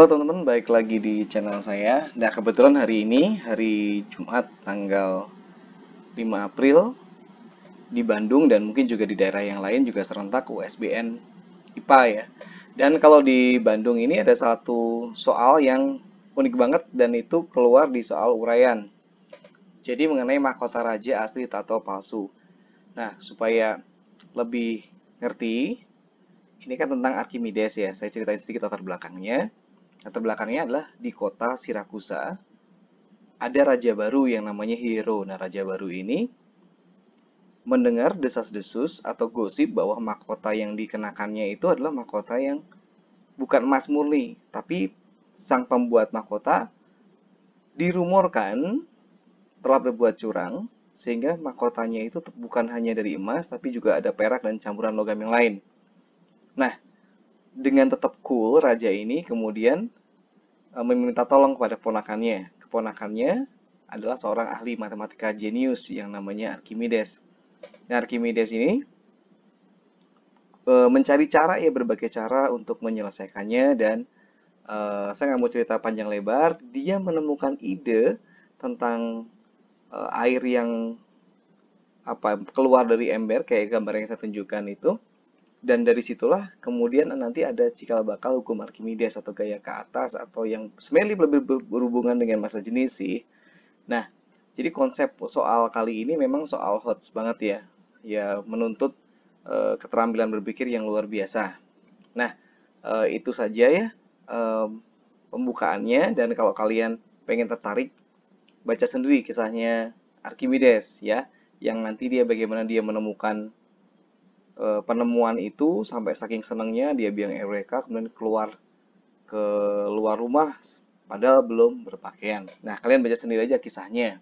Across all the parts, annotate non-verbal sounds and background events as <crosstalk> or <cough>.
Halo teman-teman, baik lagi di channel saya. Nah, kebetulan hari ini hari Jumat tanggal 5 April di Bandung dan mungkin juga di daerah yang lain juga serentak USBN IPA ya. Dan kalau di Bandung ini ada satu soal yang unik banget dan itu keluar di soal uraian. Jadi mengenai mahkota raja asli atau palsu. Nah, supaya lebih ngerti, ini kan tentang Archimedes ya. Saya ceritain sedikit latar belakangnya. Latar belakangnya adalah di kota Sirakusa ada raja baru yang namanya Hero. Nah, raja baru ini mendengar desas-desus atau gosip bahwa mahkota yang dikenakannya itu adalah mahkota yang bukan emas murni, tapi sang pembuat mahkota dirumorkan telah berbuat curang sehingga mahkotanya itu bukan hanya dari emas tapi juga ada perak dan campuran logam yang lain. Nah, dengan tetap cool raja ini kemudian uh, meminta tolong kepada ponakannya. Keponakannya adalah seorang ahli matematika jenius yang namanya Archimedes. Nah, Archimedes ini uh, mencari cara ya berbagai cara untuk menyelesaikannya dan uh, saya nggak mau cerita panjang lebar. Dia menemukan ide tentang uh, air yang apa keluar dari ember kayak gambar yang saya tunjukkan itu dan dari situlah kemudian nanti ada cikal bakal hukum Archimedes atau gaya ke atas atau yang semeli lebih berhubungan dengan masa jenis sih. Nah, jadi konsep soal kali ini memang soal hot banget ya. Ya menuntut e, keterampilan berpikir yang luar biasa. Nah, e, itu saja ya e, pembukaannya dan kalau kalian pengen tertarik baca sendiri kisahnya Archimedes ya yang nanti dia bagaimana dia menemukan Eh, penemuan itu sampai saking senengnya dia bilang eureka eh, kemudian keluar ke luar rumah padahal belum berpakaian. Nah, kalian baca sendiri aja kisahnya.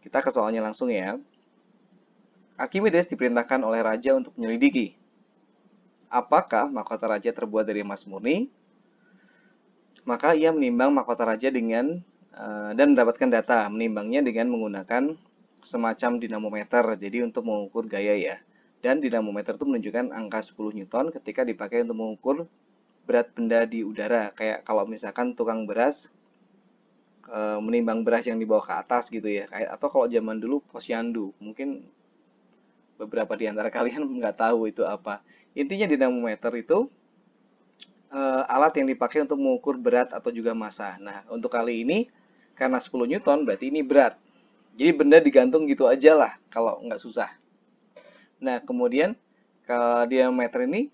Kita ke soalnya langsung ya. Archimedes diperintahkan oleh raja untuk menyelidiki apakah mahkota raja terbuat dari emas murni? Maka ia menimbang mahkota raja dengan eh, dan mendapatkan data menimbangnya dengan menggunakan semacam dinamometer jadi untuk mengukur gaya ya dan dinamometer itu menunjukkan angka 10 newton ketika dipakai untuk mengukur berat benda di udara kayak kalau misalkan tukang beras e, menimbang beras yang dibawa ke atas gitu ya kayak atau kalau zaman dulu posyandu mungkin beberapa di antara <laughs> kalian nggak tahu itu apa intinya dinamometer itu e, alat yang dipakai untuk mengukur berat atau juga massa nah untuk kali ini karena 10 newton berarti ini berat jadi benda digantung gitu aja lah kalau nggak susah Nah, kemudian kalau eh, diameter ini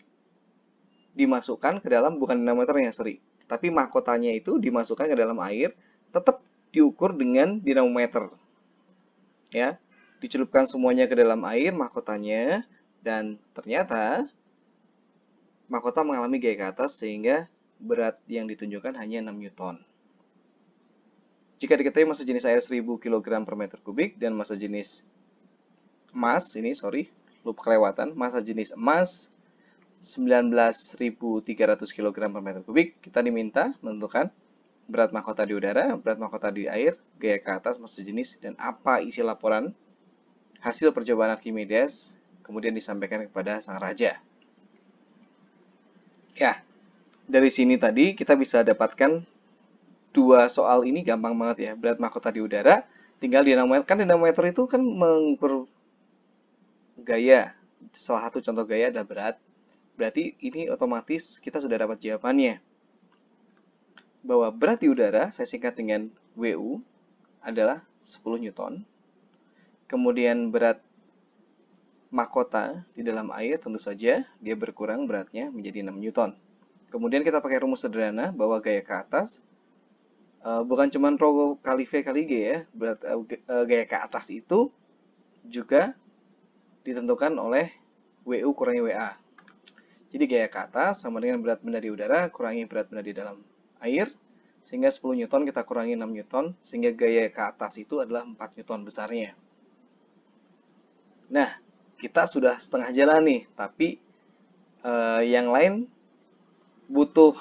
dimasukkan ke dalam bukan dinamometernya, sorry. Tapi mahkotanya itu dimasukkan ke dalam air, tetap diukur dengan dinamometer. Ya, dicelupkan semuanya ke dalam air mahkotanya dan ternyata mahkota mengalami gaya ke atas sehingga berat yang ditunjukkan hanya 6 Newton. Jika diketahui masa jenis air 1000 kg per meter kubik dan masa jenis emas ini sorry Lupa kelewatan, masa jenis emas 19.300 kg per meter kubik. Kita diminta menentukan berat mahkota di udara, berat mahkota di air, gaya ke atas, masa jenis, dan apa isi laporan hasil percobaan Archimedes kemudian disampaikan kepada sang raja. Ya, dari sini tadi kita bisa dapatkan dua soal ini gampang banget ya. Berat mahkota di udara, tinggal dinamometer. Kan dinamometer itu kan mengukur gaya. Salah satu contoh gaya adalah berat. Berarti ini otomatis kita sudah dapat jawabannya. Bahwa berat di udara, saya singkat dengan WU, adalah 10 Newton. Kemudian berat makota di dalam air tentu saja dia berkurang beratnya menjadi 6 Newton. Kemudian kita pakai rumus sederhana bahwa gaya ke atas e, bukan cuma rho kali V kali G ya, berat e, e, gaya ke atas itu juga ditentukan oleh WU kurangi WA. Jadi gaya ke atas sama dengan berat benda di udara kurangi berat benda di dalam air, sehingga 10 Newton kita kurangi 6 Newton, sehingga gaya ke atas itu adalah 4 Newton besarnya. Nah, kita sudah setengah jalan nih, tapi eh, yang lain butuh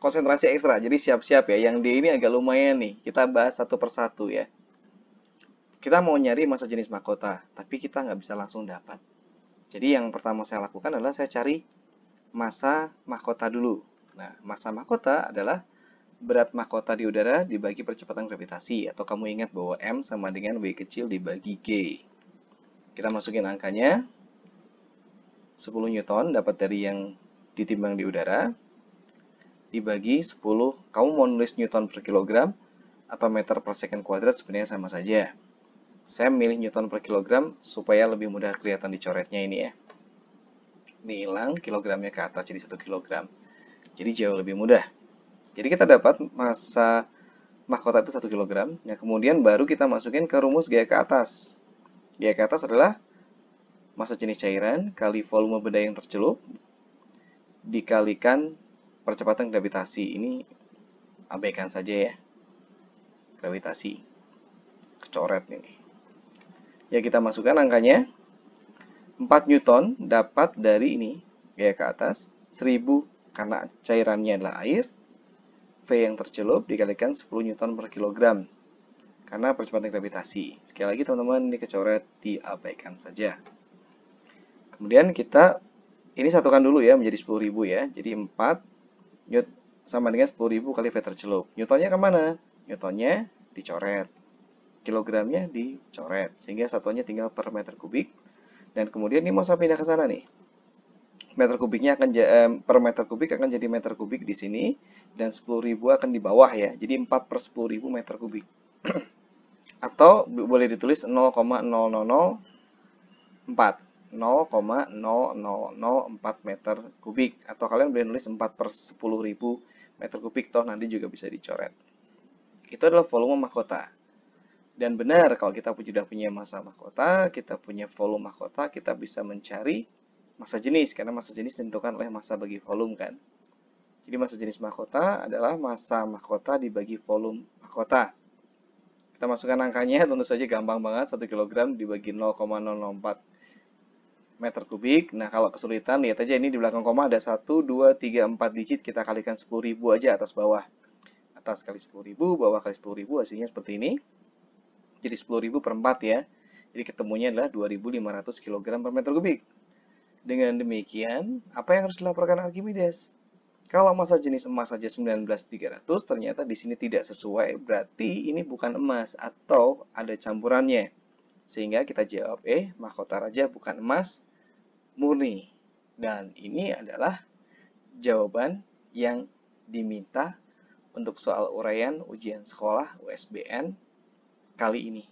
konsentrasi ekstra, jadi siap-siap ya. Yang D ini agak lumayan nih, kita bahas satu persatu ya kita mau nyari masa jenis mahkota, tapi kita nggak bisa langsung dapat. Jadi yang pertama saya lakukan adalah saya cari masa mahkota dulu. Nah, masa mahkota adalah berat mahkota di udara dibagi percepatan gravitasi, atau kamu ingat bahwa M sama dengan W kecil dibagi G. Kita masukin angkanya, 10 Newton dapat dari yang ditimbang di udara, dibagi 10, kamu mau nulis Newton per kilogram, atau meter per second kuadrat sebenarnya sama saja. Saya milih Newton per kilogram supaya lebih mudah kelihatan dicoretnya ini ya. Ini hilang, kilogramnya ke atas jadi 1 kilogram. Jadi jauh lebih mudah. Jadi kita dapat masa mahkota itu 1 kilogram. ya kemudian baru kita masukin ke rumus gaya ke atas. Gaya ke atas adalah masa jenis cairan kali volume benda yang tercelup dikalikan percepatan gravitasi. Ini abaikan saja ya. Gravitasi. Kecoret ini. Ya kita masukkan angkanya. 4 Newton dapat dari ini, gaya ke atas, 1000 karena cairannya adalah air, V yang tercelup dikalikan 10 Newton per kilogram karena percepatan gravitasi. Sekali lagi teman-teman, ini kecoret diabaikan saja. Kemudian kita, ini satukan dulu ya, menjadi 10.000 ya. Jadi 4 Newton sama dengan 10.000 kali V tercelup. Newtonnya kemana? Newtonnya dicoret kilogramnya dicoret sehingga satuannya tinggal per meter kubik dan kemudian ini mau saya pindah ke sana nih meter kubiknya akan eh, per meter kubik akan jadi meter kubik di sini dan 10.000 akan di bawah ya jadi 4 per 10.000 meter kubik <clears throat> atau boleh ditulis 0,0004 0,0004 meter kubik atau kalian boleh nulis 4 per 10.000 meter kubik toh nanti juga bisa dicoret itu adalah volume mahkota dan benar, kalau kita sudah punya masa mahkota, kita punya volume mahkota, kita bisa mencari masa jenis, karena masa jenis ditentukan oleh masa bagi volume kan. Jadi masa jenis mahkota adalah masa mahkota dibagi volume mahkota. Kita masukkan angkanya, tentu saja gampang banget, 1 kg dibagi 0,004 meter kubik. Nah, kalau kesulitan, lihat aja ini di belakang koma ada 1, 2, 3, 4 digit, kita kalikan 10.000 aja atas bawah. Atas kali 10.000, bawah kali 10.000, hasilnya seperti ini jadi 10.000 per 4 ya. Jadi ketemunya adalah 2.500 kg per meter kubik. Dengan demikian, apa yang harus dilaporkan Archimedes? Kalau masa jenis emas saja 19300 ternyata di sini tidak sesuai, berarti ini bukan emas atau ada campurannya. Sehingga kita jawab eh, mahkota raja bukan emas murni. Dan ini adalah jawaban yang diminta untuk soal uraian ujian sekolah USBN kali ini.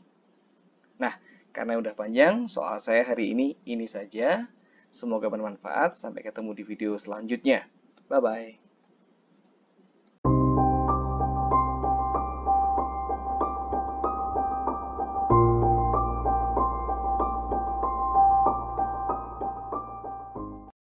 Nah, karena udah panjang, soal saya hari ini ini saja. Semoga bermanfaat. Sampai ketemu di video selanjutnya. Bye-bye.